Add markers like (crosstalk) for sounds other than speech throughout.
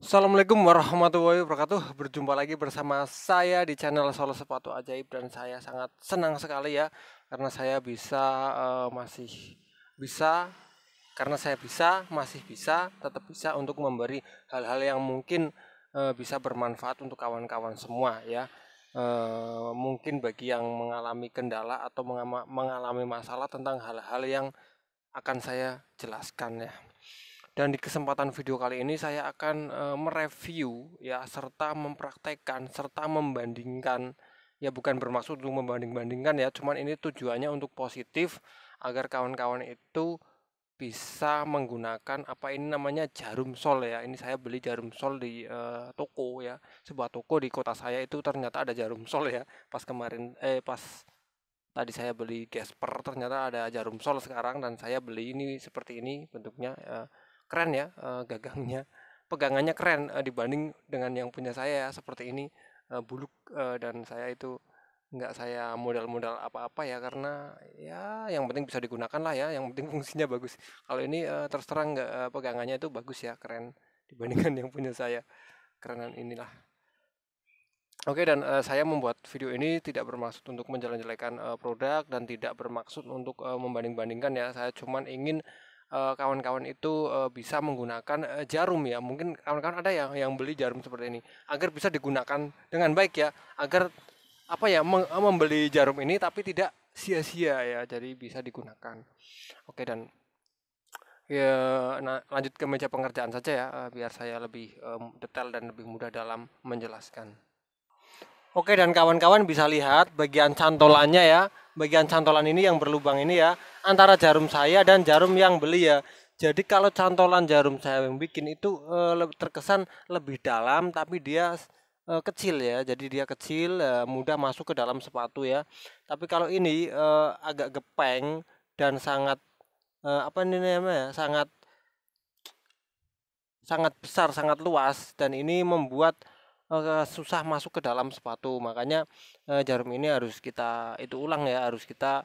Assalamualaikum warahmatullahi wabarakatuh Berjumpa lagi bersama saya di channel Solo Sepatu Ajaib Dan saya sangat senang sekali ya Karena saya bisa uh, masih bisa Karena saya bisa, masih bisa, tetap bisa Untuk memberi hal-hal yang mungkin uh, bisa bermanfaat untuk kawan-kawan semua ya uh, Mungkin bagi yang mengalami kendala atau mengalami masalah tentang hal-hal yang akan saya jelaskan ya dan di kesempatan video kali ini saya akan e, mereview ya serta mempraktekkan serta membandingkan ya bukan bermaksud untuk membanding-bandingkan ya cuman ini tujuannya untuk positif agar kawan-kawan itu bisa menggunakan apa ini namanya jarum sol ya ini saya beli jarum sol di e, toko ya sebuah toko di kota saya itu ternyata ada jarum sol ya pas kemarin eh pas tadi saya beli gasper ternyata ada jarum sol sekarang dan saya beli ini seperti ini bentuknya ya keren ya eh, gagangnya pegangannya keren eh, dibanding dengan yang punya saya seperti ini eh, buluk dan saya itu nggak saya modal-modal apa-apa ya karena ya yang penting bisa digunakan lah ya yang penting (laughs) fungsinya bagus kalau ini uh, terus terang nggak pegangannya itu bagus ya keren dibandingkan (laughs) yang punya saya kerenan inilah Oke dan saya membuat video ini tidak bermaksud untuk menjelek produk dan tidak bermaksud untuk membanding-bandingkan ya. Saya cuman ingin Eh, kawan-kawan uh, itu uh, bisa menggunakan uh, jarum ya mungkin kawan-kawan ada yang yang beli jarum seperti ini agar bisa digunakan dengan baik ya agar apa ya membeli jarum ini tapi tidak sia-sia ya jadi bisa digunakan oke dan ya nah, lanjut ke meja pengerjaan saja ya biar saya lebih um, detail dan lebih mudah dalam menjelaskan Oke dan kawan-kawan bisa lihat bagian cantolannya ya. Bagian cantolan ini yang berlubang ini ya. Antara jarum saya dan jarum yang beli ya. Jadi kalau cantolan jarum saya yang bikin itu e, terkesan lebih dalam tapi dia e, kecil ya. Jadi dia kecil e, mudah masuk ke dalam sepatu ya. Tapi kalau ini e, agak gepeng dan sangat e, apa ini namanya? sangat sangat besar, sangat luas dan ini membuat susah masuk ke dalam sepatu makanya uh, jarum ini harus kita itu ulang ya harus kita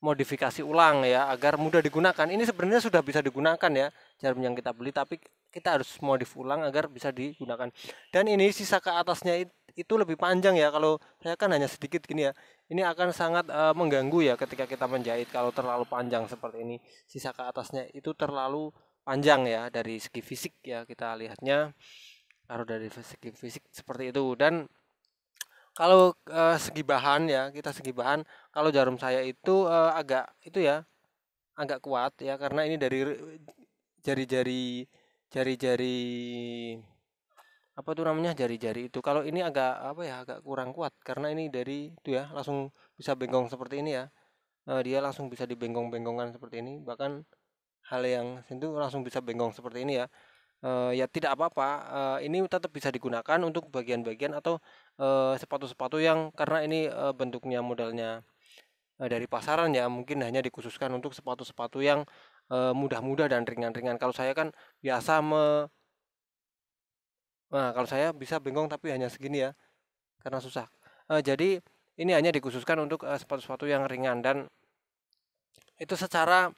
modifikasi ulang ya agar mudah digunakan ini sebenarnya sudah bisa digunakan ya jarum yang kita beli tapi kita harus modif ulang agar bisa digunakan dan ini sisa ke atasnya itu lebih panjang ya kalau saya kan hanya sedikit gini ya ini akan sangat uh, mengganggu ya ketika kita menjahit kalau terlalu panjang seperti ini sisa ke atasnya itu terlalu panjang ya dari segi fisik ya kita lihatnya harus dari segi fisik seperti itu dan kalau e, segi bahan ya kita segi bahan kalau jarum saya itu e, agak itu ya agak kuat ya karena ini dari jari-jari jari-jari apa tuh namanya jari-jari itu kalau ini agak apa ya agak kurang kuat karena ini dari itu ya langsung bisa bengkong seperti ini ya e, dia langsung bisa dibenggong bengkongan seperti ini bahkan hal yang itu langsung bisa bengkong seperti ini ya Eh, ya tidak apa-apa uh, ini tetap bisa digunakan untuk bagian-bagian atau eh, sepatu-sepatu uh, yang karena ini uh, bentuknya modalnya uh, dari pasaran ya mungkin hanya dikhususkan untuk sepatu-sepatu yang mudah-mudah dan ringan-ringan kalau saya kan biasa me nah kalau saya bisa bengkong tapi hanya segini ya karena susah uh, jadi ini hanya dikhususkan untuk uh, sepatu-sepatu yang ringan dan itu secara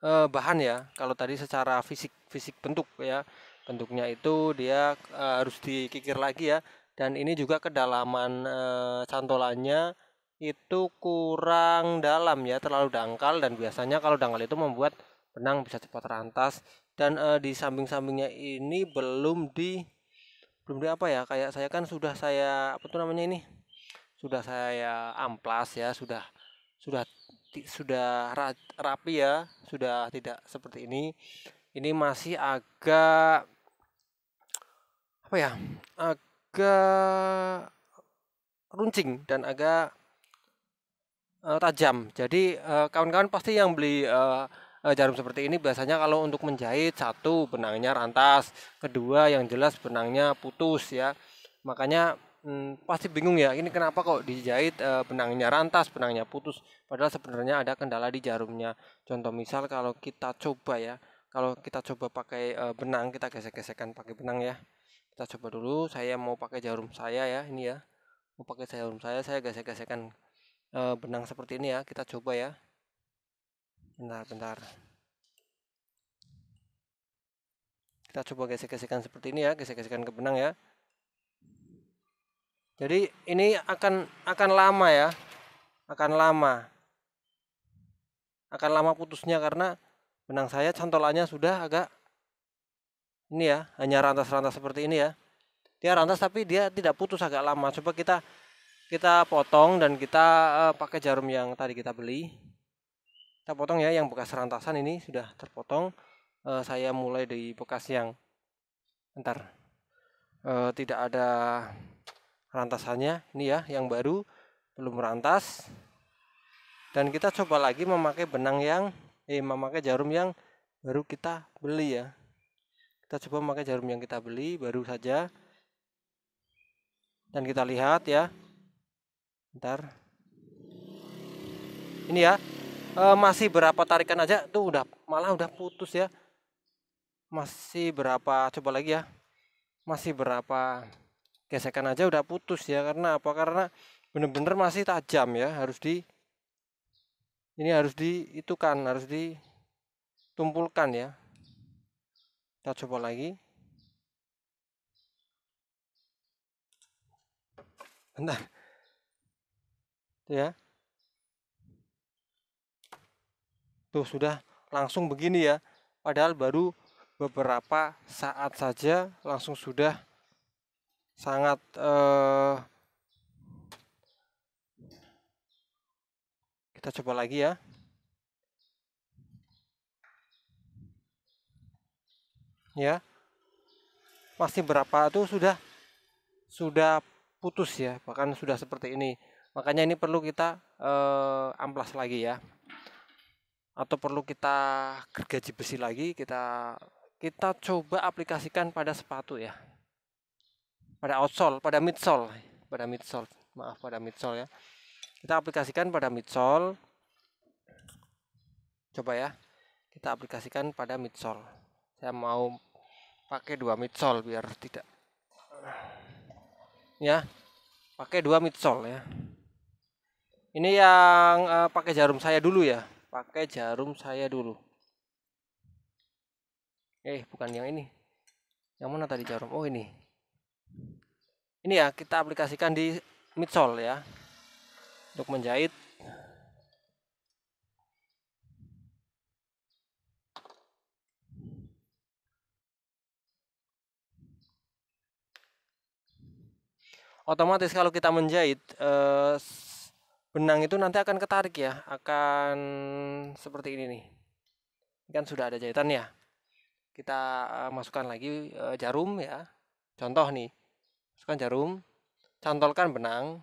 uh, bahan ya kalau tadi secara fisik fisik bentuk ya bentuknya itu dia uh, harus dikikir lagi ya dan ini juga kedalaman uh, cantolannya itu kurang dalam ya terlalu dangkal dan biasanya kalau dangkal itu membuat benang bisa cepat rantas dan uh, di samping-sampingnya ini belum di belum di apa ya kayak saya kan sudah saya apa tuh namanya ini sudah saya amplas ya sudah sudah sudah rapi ya sudah tidak seperti ini ini masih agak apa ya agak runcing dan agak uh, tajam jadi kawan eh, kawan-kawan pasti yang beli uh, jarum seperti ini biasanya kalau untuk menjahit satu benangnya rantas kedua yang jelas benangnya putus ya makanya hmm, pasti bingung ya ini kenapa kok dijahit e, benangnya rantas benangnya putus padahal sebenarnya ada kendala di jarumnya contoh misal kalau kita coba ya kalau kita coba pakai e, benang kita gesek-gesekkan pakai benang ya kita coba dulu saya mau pakai jarum saya ya ini ya mau pakai jarum saya saya gesek-gesekkan e, eh, benang seperti ini ya kita coba ya bentar bentar kita coba gesek-gesekkan seperti ini ya gesek-gesekkan ke benang ya jadi ini akan akan lama ya akan lama akan lama putusnya karena benang saya cantolannya sudah agak ini ya hanya rantas-rantas seperti ini ya dia rantas tapi dia tidak putus agak lama coba kita kita potong dan kita uh, pakai jarum yang tadi kita beli kita potong ya yang bekas rantasan ini sudah terpotong uh, saya mulai di bekas yang ntar uh, eh, tidak ada rantasannya ini ya yang baru belum rantas dan kita coba lagi memakai benang yang eh memakai jarum yang baru kita beli ya kita coba memakai jarum yang kita beli baru saja dan kita lihat ya ntar ini ya e, masih berapa tarikan aja tuh udah malah udah putus ya masih berapa coba lagi ya masih berapa gesekan aja udah putus ya karena apa karena bener-bener masih tajam ya harus di ini harus diitukan harus ditumpulkan ya kita coba lagi bentar Tuh ya tuh sudah langsung begini ya padahal baru beberapa saat saja langsung sudah sangat eh, Kita coba lagi ya. Ya. Masih berapa tuh sudah sudah putus ya, bahkan sudah seperti ini. Makanya ini perlu kita eh, amplas lagi ya. Atau perlu kita gergaji besi lagi, kita kita coba aplikasikan pada sepatu ya. Pada outsole, pada midsole, pada midsole. Maaf pada midsole ya. Kita aplikasikan pada midsole. Coba ya. Kita aplikasikan pada midsole. Saya mau pakai dua midsole biar tidak ya. Pakai dua midsole ya. Ini yang uh, pakai jarum saya dulu ya. Pakai jarum saya dulu. Eh, bukan yang ini. Yang mana tadi jarum? Oh, ini. Ini ya, kita aplikasikan di midsole ya untuk menjahit otomatis kalau kita menjahit eh, benang itu nanti akan ketarik ya akan seperti ini nih ini kan sudah ada jahitan ya kita eh, masukkan lagi eh, jarum ya contoh nih masukkan jarum cantolkan benang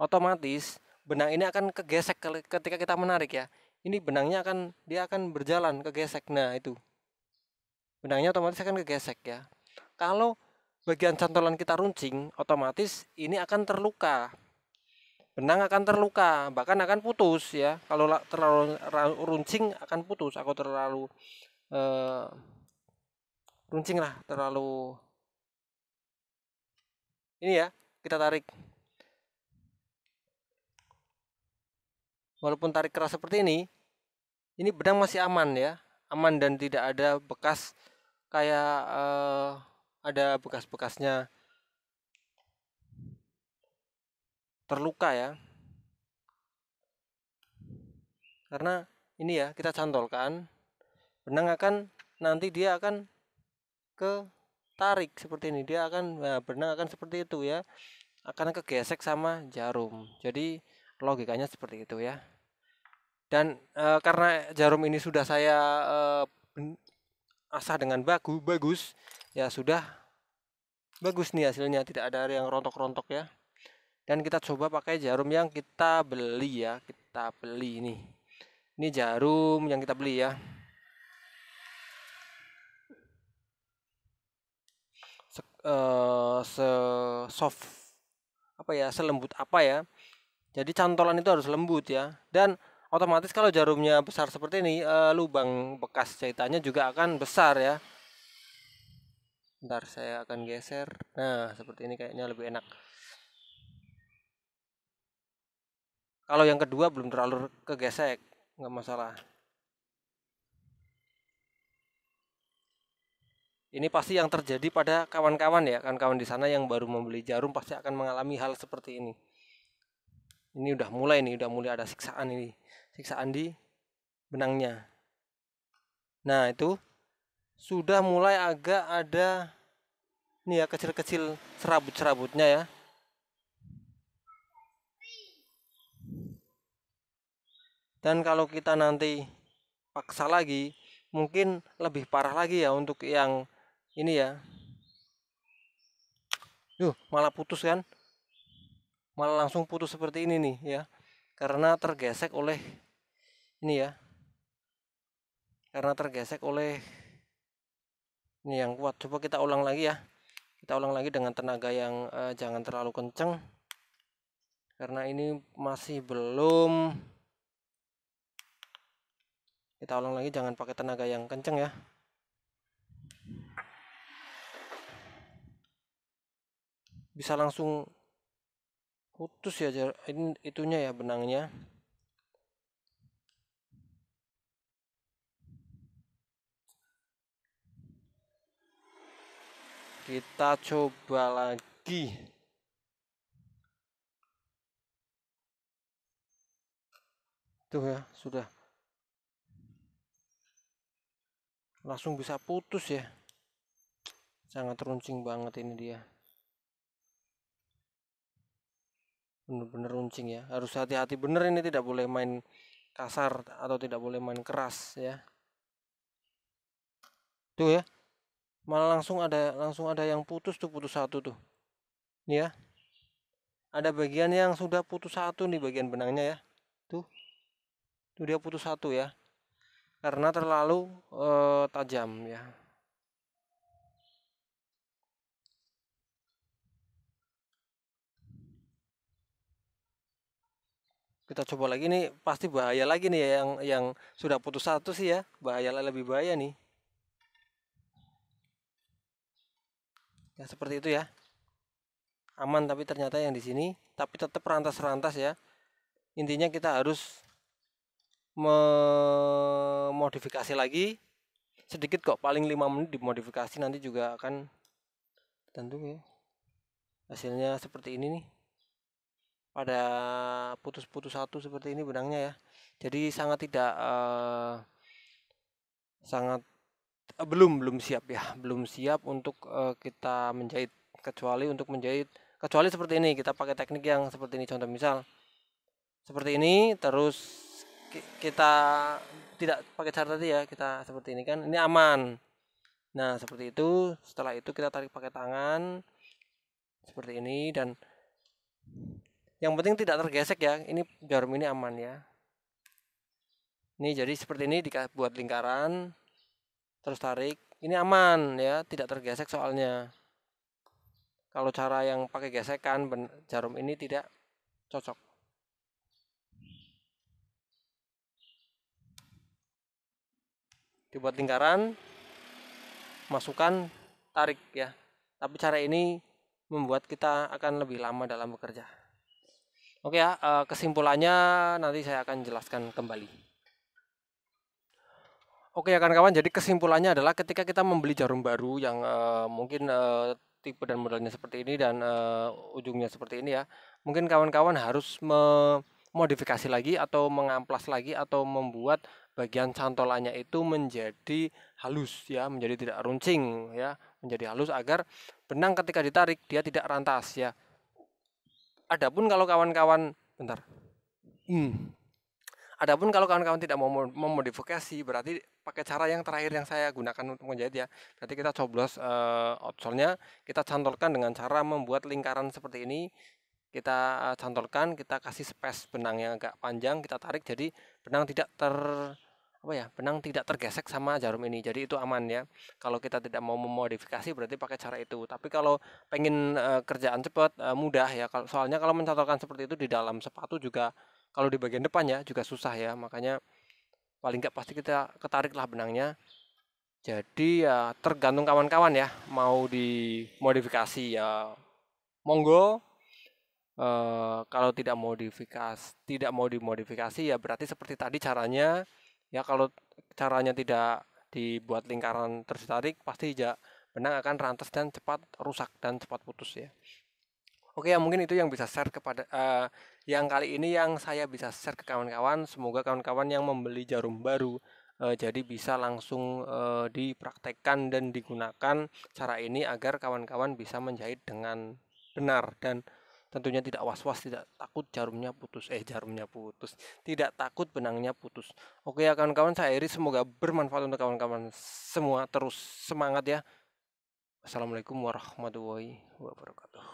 otomatis benang ini akan kegesek ketika kita menarik ya ini benangnya akan dia akan berjalan kegesek nah itu benangnya otomatis akan kegesek ya kalau bagian cantolan kita runcing otomatis ini akan terluka benang akan terluka bahkan akan putus ya kalau terlalu runcing akan putus aku terlalu eh, runcing lah terlalu ini ya kita tarik walaupun tarik keras seperti ini ini benang masih aman ya aman dan tidak ada bekas kayak uh, ada bekas-bekasnya terluka ya karena ini ya kita cantolkan benang akan nanti dia akan ke tarik seperti ini dia akan nah, benang akan seperti itu ya akan kegesek sama jarum jadi logikanya seperti itu ya dan e, karena jarum ini sudah saya e, asah dengan bagus bagus ya sudah bagus nih hasilnya tidak ada yang rontok-rontok ya dan kita coba pakai jarum yang kita beli ya kita beli ini ini jarum yang kita beli ya se, e, eh, se soft apa ya selembut apa ya jadi cantolan itu harus lembut ya. Dan otomatis kalau jarumnya besar seperti ini, e, lubang bekas jahitannya juga akan besar ya. Ntar saya akan geser. Nah, seperti ini kayaknya lebih enak. Kalau yang kedua belum terlalu kegesek, nggak masalah. Ini pasti yang terjadi pada kawan-kawan ya, kawan-kawan di sana yang baru membeli jarum pasti akan mengalami hal seperti ini ini udah mulai nih udah mulai ada siksaan ini siksaan di benangnya nah itu sudah mulai agak ada ini ya kecil-kecil serabut-serabutnya ya dan kalau kita nanti paksa lagi mungkin lebih parah lagi ya untuk yang ini ya Duh, malah putus kan malah langsung putus seperti ini nih ya karena tergesek oleh ini ya karena tergesek oleh ini yang kuat coba kita ulang lagi ya kita ulang lagi dengan tenaga yang uh, jangan terlalu kenceng karena ini masih belum kita ulang lagi jangan pakai tenaga yang kenceng ya bisa langsung putus ya ini itunya ya benangnya kita coba lagi tuh ya sudah langsung bisa putus ya sangat runcing banget ini dia bener-bener runcing ya harus hati-hati bener ini tidak boleh main kasar atau tidak boleh main keras ya tuh ya malah langsung ada langsung ada yang putus tuh putus satu tuh ya ada bagian yang sudah putus satu nih bagian benangnya ya tuh tuh dia putus satu ya karena terlalu uh, tajam ya kita coba lagi nih pasti bahaya lagi nih ya, yang yang sudah putus satu sih ya bahaya lebih bahaya nih ya seperti itu ya aman tapi ternyata yang di sini tapi tetap rantas-rantas ya intinya kita harus memodifikasi lagi sedikit kok paling 5 menit dimodifikasi nanti juga akan tentu ya hasilnya seperti ini nih pada putus-putus satu seperti ini benangnya ya jadi sangat tidak uh, sangat uh, belum belum siap ya belum siap untuk uh, kita menjahit kecuali untuk menjahit kecuali seperti ini kita pakai teknik yang seperti ini contoh misal seperti ini terus kita tidak pakai cara tadi ya kita seperti ini kan ini aman nah seperti itu setelah itu kita tarik pakai tangan seperti ini dan yang penting tidak tergesek ya ini jarum ini aman ya ini jadi seperti ini dibuat lingkaran terus tarik ini aman ya tidak tergesek soalnya kalau cara yang pakai gesekan jarum ini tidak cocok dibuat lingkaran masukkan tarik ya tapi cara ini membuat kita akan lebih lama dalam bekerja Oke ya, eh, kesimpulannya nanti saya akan jelaskan kembali. Oke ya kawan-kawan, jadi kesimpulannya adalah ketika kita membeli jarum baru yang uh, mungkin uh, tipe dan modelnya seperti ini dan uh, ujungnya seperti ini ya, mungkin kawan-kawan harus memodifikasi lagi atau mengamplas lagi atau membuat bagian cantolannya itu menjadi halus ya, menjadi tidak runcing ya, menjadi halus agar benang ketika ditarik dia tidak rantas ya. Adapun kalau kawan-kawan bentar. Hmm. Adapun kalau kawan-kawan tidak mau memodifikasi berarti pakai cara yang terakhir yang saya gunakan untuk menjahit ya. Berarti kita coblos uh, eh, outsole-nya, kita cantolkan dengan cara membuat lingkaran seperti ini. Kita eh, cantolkan, kita kasih space benang yang agak panjang, kita tarik jadi benang tidak ter apa ya benang tidak tergesek sama jarum ini jadi itu aman ya kalau kita tidak mau memodifikasi berarti pakai cara itu tapi kalau pengen e, kerjaan cepat e, mudah ya kalau soalnya kalau mencatatkan seperti itu di dalam sepatu juga kalau di bagian depan ya juga susah ya makanya paling nggak pasti kita ketarik lah benangnya jadi ya tergantung kawan-kawan ya mau dimodifikasi ya monggo e, kalau tidak modifikasi tidak mau dimodifikasi ya berarti seperti tadi caranya ya kalau caranya tidak dibuat lingkaran terus pasti ya benang akan rantas dan cepat rusak dan cepat putus ya oke ya mungkin itu yang bisa share kepada uh, yang kali ini yang saya bisa share ke kawan-kawan semoga kawan-kawan yang membeli jarum baru uh, jadi bisa langsung uh, dipraktekkan dan digunakan cara ini agar kawan-kawan bisa menjahit dengan benar dan Tentunya tidak was-was, tidak takut jarumnya putus. Eh, jarumnya putus. Tidak takut benangnya putus. Oke ya kawan-kawan, saya Iris. Semoga bermanfaat untuk kawan-kawan semua. Terus semangat ya. Assalamualaikum warahmatullahi wabarakatuh.